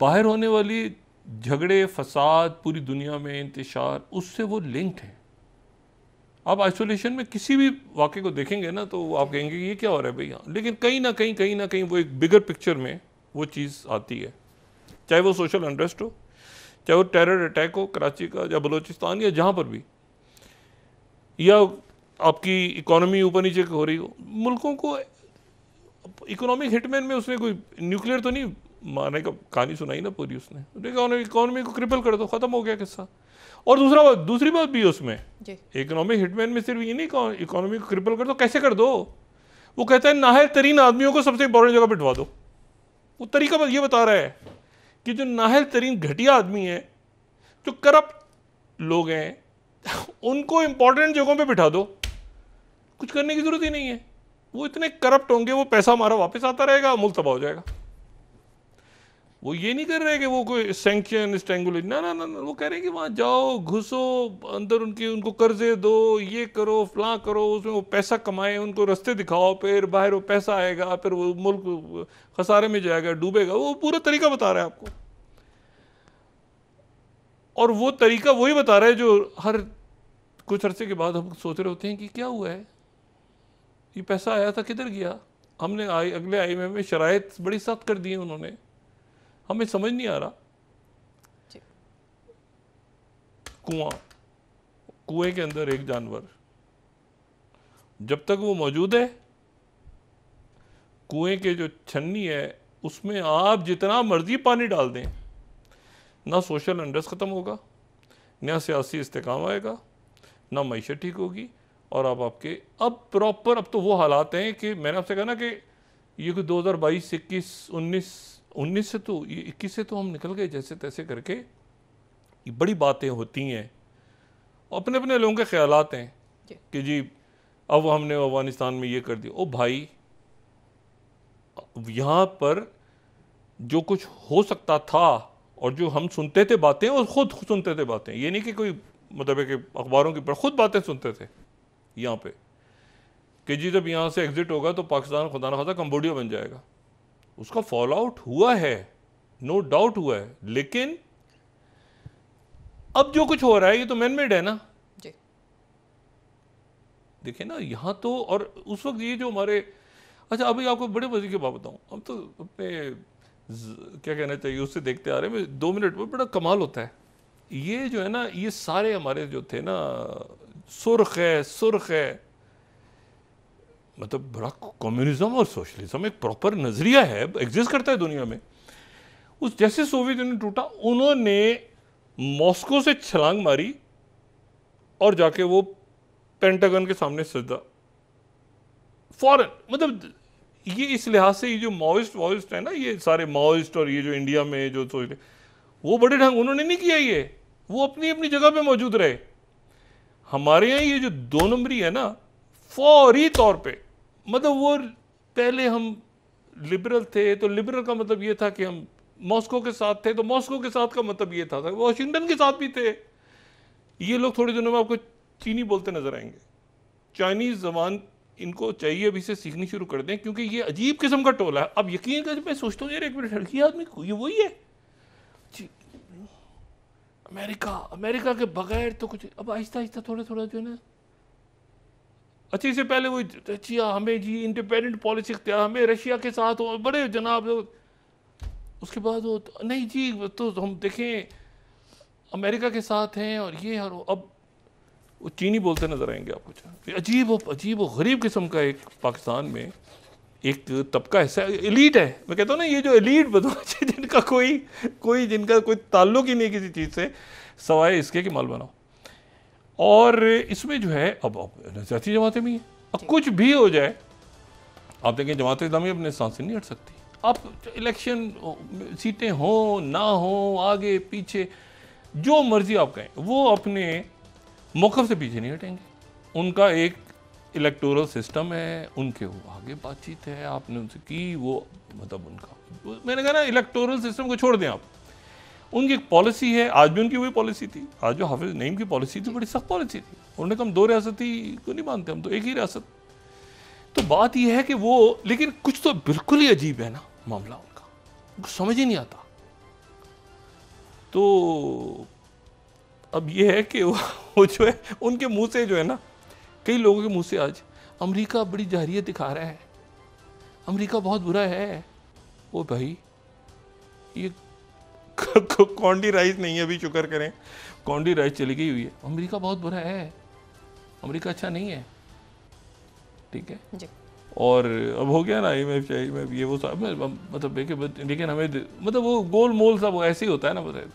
बाहर होने वाली झगड़े फसाद पूरी दुनिया में इंतशार उससे वो लिंक्ड हैं आप आइसोलेशन में किसी भी वाक़े को देखेंगे ना तो आप कहेंगे ये क्या हो रहा है भैया हाँ, लेकिन कहीं ना कहीं कहीं ना कहीं वो एक बिगर पिक्चर में वो चीज़ आती है चाहे वो सोशल अनरेस्ट हो चाहे वो टेरर अटैक हो कराची का या बलोचिस्तान या जहाँ पर भी या आपकी इकोनॉमी ऊपर नीचे हो रही हो मुल्कों को इकोनॉमिक हिटमैन में उसने कोई न्यूक्लियर तो नहीं मारने का कहानी सुनाई ना पूरी उसने देखा इकोनॉमी को क्रिपल कर दो ख़त्म हो गया किस्सा और दूसरा बात दूसरी बात भी उसमें इकोनॉमिक हिटमैन में सिर्फ ये नहीं इकोनॉमी को क्रिपल कर दो कैसे कर दो वो कहता है नाहर तरीन आदमियों को सबसे इंपॉर्टेंट जगह बिठवा दो वो तरीका बस ये बता रहा है कि जो नाहर तरीन घटिया आदमी है जो करप्ट लोग हैं उनको इंपॉर्टेंट जगहों पे बिठा दो कुछ करने की जरूरत ही नहीं है वो इतने करप्ट होंगे वो पैसा हमारा वापस आता रहेगा मुल तबाह हो जाएगा वो ये नहीं कर रहे कि वो कोई सेंक्शन स्टेंगुलेट ना ना ना वो कह रहे हैं कि वहाँ जाओ घुसो अंदर उनके उनको कर्जे दो ये करो फला करो उसमें वो पैसा कमाए उनको रास्ते दिखाओ फिर बाहर वो पैसा आएगा फिर वो मुल्क खसारे में जाएगा डूबेगा वो पूरा तरीका बता रहा है आपको और वो तरीका वही बता रहा है जो हर कुछ अरसे के बाद हम सोच रहे होते हैं कि क्या हुआ है ये पैसा आया था किधर गया हमने आई अगले आई एम में शराय बड़ी सख्त कर दी है उन्होंने हमें समझ नहीं आ रहा कुआं कुएं के अंदर एक जानवर जब तक वो मौजूद है कुएं के जो छन्नी है उसमें आप जितना मर्जी पानी डाल दें ना सोशल अनरेस्ट ख़त्म होगा ना सियासी इसकाम आएगा ना मीशत ठीक होगी और अब आपके अब प्रॉपर अब तो वो हालात हैं कि मैंने आपसे कहा ना कि ये कोई बाईस इक्कीस उन्नीस उन्नीस से तो ये इक्कीस से तो हम निकल गए जैसे तैसे करके ये बड़ी बातें होती हैं अपने अपने लोगों के ख्याल हैं कि जी अब हमने अफगानिस्तान में ये कर दिया ओ भाई यहाँ पर जो कुछ हो सकता था और जो हम सुनते थे बातें वो खुद सुनते थे बातें ये नहीं कि कोई मतलब है कि अखबारों की खुद बातें सुनते थे यहाँ पे कि जी जब यहाँ से एग्ज़िट होगा तो पाकिस्तान खुदा खासा कम्बोडिया बन जाएगा उसका फॉल आउट हुआ है नो no डाउट हुआ है लेकिन अब जो कुछ हो रहा है ये तो मैन मेड है ना जी देखिए ना यहाँ तो और उस वक्त ये जो हमारे अच्छा अभी आपको बड़े मजे की बात बताऊँ अब तो अपने क्या कहना चाहिए उससे देखते आ रहे हैं दो मिनट में बड़ा कमाल होता है ये जो है ना ये सारे हमारे जो थे ना सुर्ख है सुर्ख है मतलब बड़ा कम्युनिज्म और सोशलिज्म एक प्रॉपर नज़रिया है एग्जिस्ट करता है दुनिया में उस जैसे सोवियत यूनियन टूटा उन्होंने मॉस्को से छलांग मारी और जाके वो पेंटागन के सामने सजदा फॉरन मतलब ये इस लिहाज से ये जो माओस्ट वॉइस्ट है ना ये सारे माओस्ट और ये जो इंडिया में जो सोचते तो वो बड़े ढंग उन्होंने नहीं किया ये वो अपनी अपनी जगह पे मौजूद रहे हमारे यहाँ ये जो दो नंबरी है ना फौरी तौर पे मतलब वो पहले हम लिबरल थे तो लिबरल का मतलब ये था कि हम मॉस्को के साथ थे तो मॉस्को के साथ का मतलब ये था वॉशिंगटन के साथ भी थे ये लोग थोड़े दिनों में आपको चीनी बोलते नजर आएंगे चाइनीज जबान इनको चाहिए अभी से सीखनी शुरू कर दें क्योंकि ये अजीब किस्म का टोला है अब यकीन कर मैं सोचता हूँ यार एक मिनट हल्की आदमी ये वही है अमेरिका अमेरिका के बगैर तो कुछ अब आहिस्ता आहिस्ता थोड़ा थोड़ा जो है ना अच्छी से पहले वो अच्छी हमें जी इंडिपेंडेंट पॉलिसी अख्तियार हमें रशिया के साथ हो बड़े जनाब उसके बाद वो नहीं जी तो हम देखें अमेरिका के साथ हैं और ये और अब वो चीनी बोलते नज़र आएंगे आपको तो अजीब अजीब गरीब किस्म का एक पाकिस्तान में एक तबका ऐसा एलीट है मैं कहता हूँ ना ये जो एलीट बदमाश है जिनका कोई कोई जिनका कोई ताल्लुक ही नहीं किसी चीज़ से सवाए इसके कि माल बनाओ और इसमें जो है अब अब नजाती जमातें भी हैं अब कुछ भी हो जाए आप देखें जमात इस्लामी अपने सांस से नहीं हट सकती अब इलेक्शन सीटें हों ना हों आगे पीछे जो मर्ज़ी आप कहें वो अपने मौकफ से पीछे नहीं हटेंगे उनका एक इलेक्टोरल सिस्टम है उनके आगे बातचीत है आपने उनसे की वो मतलब उनका मैंने कहा ना इलेक्टोरल सिस्टम को छोड़ दें आप उनकी एक पॉलिसी है आज भी उनकी वही पॉलिसी थी आज जो हाफिज नईम की पॉलिसी थी बड़ी सख्त पॉलिसी थी उन्होंने कहा हम दो रियासती को नहीं मानते हम तो एक ही रियासत तो बात यह है कि वो लेकिन कुछ तो बिल्कुल ही अजीब है ना मामला उनका समझ ही नहीं आता तो अब ये है कि वो जो है उनके मुंह से जो है ना कई लोगों के मुंह से आज अमेरिका बड़ी जहरीत दिखा रहा है अमेरिका बहुत बुरा है वो भाई ये कौंडी राइस नहीं है अभी शुक्र करें कौंडी राइस चली गई हुई है अमेरिका बहुत बुरा है अमेरिका अच्छा नहीं है ठीक है जी। और अब हो गया ना एम एफ एम एफ ये वो सब मतलब लेकिन हमें मतलब वो गोल मोल सब ऐसे ही होता है ना मतलब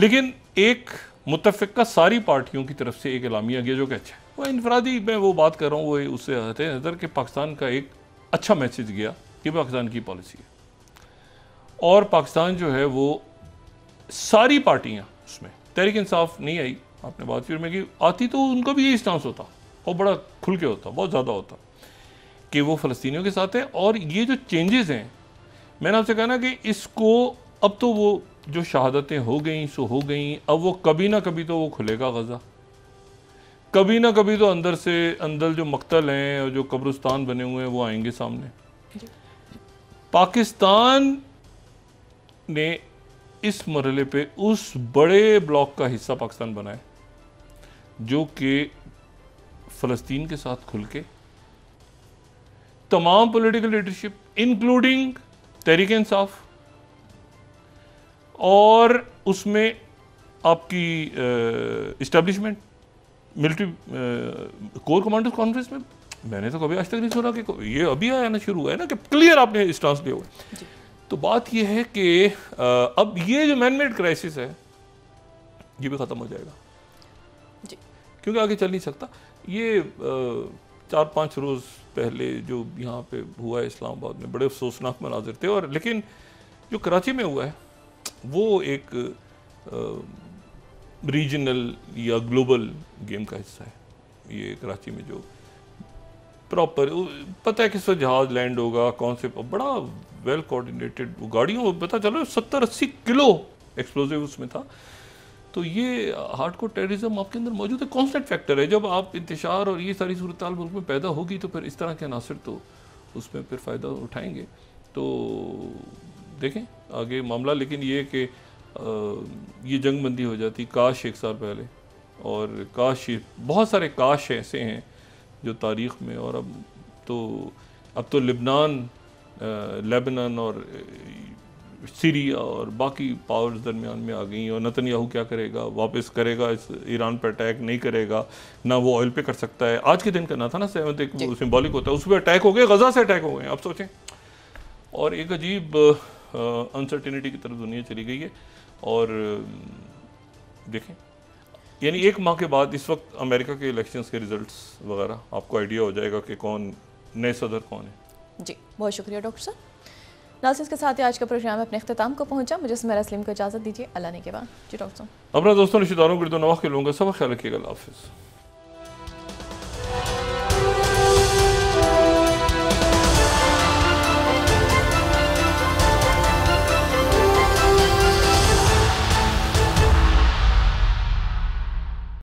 लेकिन एक मुतफ़ का सारी पार्टियों की तरफ से एक इलामिया गया जो कि अच्छा है वह इनफरादी मैं वो बात कर रहा हूँ वो उससे हैं नज़र कि पाकिस्तान का एक अच्छा मैसेज गया कि पाकिस्तान की पॉलिसी है और पाकिस्तान जो है वो सारी पार्टियाँ उसमें तहरीक इंसाफ नहीं आई आपने बात फिर में की आती तो उनका भी यही स्टांस होता और बड़ा खुल के होता बहुत ज़्यादा होता कि वो फ़लस्तियों के साथ है और ये जो चेंजेस हैं मैंने आपसे कहा ना कि इसको अब तो वो जो शहादतें हो गई सो हो गई अब वो कभी ना कभी तो वो खुलेगा गज़ा कभी ना कभी तो अंदर से अंदर जो मकतल हैं और जो कब्रस्तान बने हुए हैं वो आएंगे सामने पाकिस्तान ने इस मरले पे उस बड़े ब्लॉक का हिस्सा पाकिस्तान बनाए जो कि फ़लस्तीन के साथ खुल के तमाम political leadership including Tehreek Insaf और उसमें आपकी establishment military corps commanders conference में मैंने तो कभी आज तक नहीं सुना कि ये अभी आया ना शुरू हुआ है ना कि क्लियर आपने स्टांस लिया हुआ तो बात यह है कि अब ये जो मैनमेड क्राइसिस है ये भी ख़त्म हो जाएगा जी क्योंकि आगे चल नहीं सकता ये चार पाँच रोज़ पहले जो यहाँ पे हुआ है इस्लामाबाद में बड़े अफसोसनाक मनाजिर थे और लेकिन जो कराची में हुआ है वो एक रीजनल या ग्लोबल गेम का हिस्सा है ये कराची में जो प्रॉपर पता है किसका जहाज लैंड होगा कौन से बड़ा वेल कोऑर्डिनेटेड गाड़ियों पता चलो सत्तर अस्सी किलो एक्सप्लोजिव उसमें था तो ये हार्ड कोर टेररिज्म आपके अंदर मौजूद है कॉन्स्टेंट फैक्टर है जब आप इंतशार और ये सारी सूरत मुल्क में पैदा होगी तो फिर इस तरह के अनासर तो उसमें फिर फ़ायदा उठाएंगे तो देखें आगे मामला लेकिन ये कि ये जंग बंदी हो जाती काश एक साल पहले और काश बहुत सारे काश ऐसे हैं जो तारीख़ में और अब तो अब तो लिबनान लेबनान और सीरिया और बाकी पावर्स दरमियान में आ गई और नतन याहू क्या करेगा वापस करेगा इस ईरान पर अटैक नहीं करेगा ना वो ऑयल पे कर सकता है आज के दिन करना था ना सेवन एक सिम्बॉलिक होता है उस पर अटैक हो गए गज़ा से अटैक हो गए आप सोचें और एक अजीब अनसर्टिनिटी की तरफ दुनिया चली गई है और देखें यानी एक माह के बाद इस वक्त अमेरिका के इलेक्शंस के रिजल्ट्स वगैरह आपको आइडिया हो जाएगा कि कौन नए सदर कौन है जी बहुत शुक्रिया डॉक्टर साहब नासिर के साथ ही आज का प्रोग्राम अपने अख्ताम को पहुंचा मुझे समय असलम को इजाज़त दीजिए अल्लाह ने के बाद जी डॉक्टर साहब अपना दोस्तों रिश्तेदारों दोनों के लोगों का सब ख्याल रखिएगा हाफिज़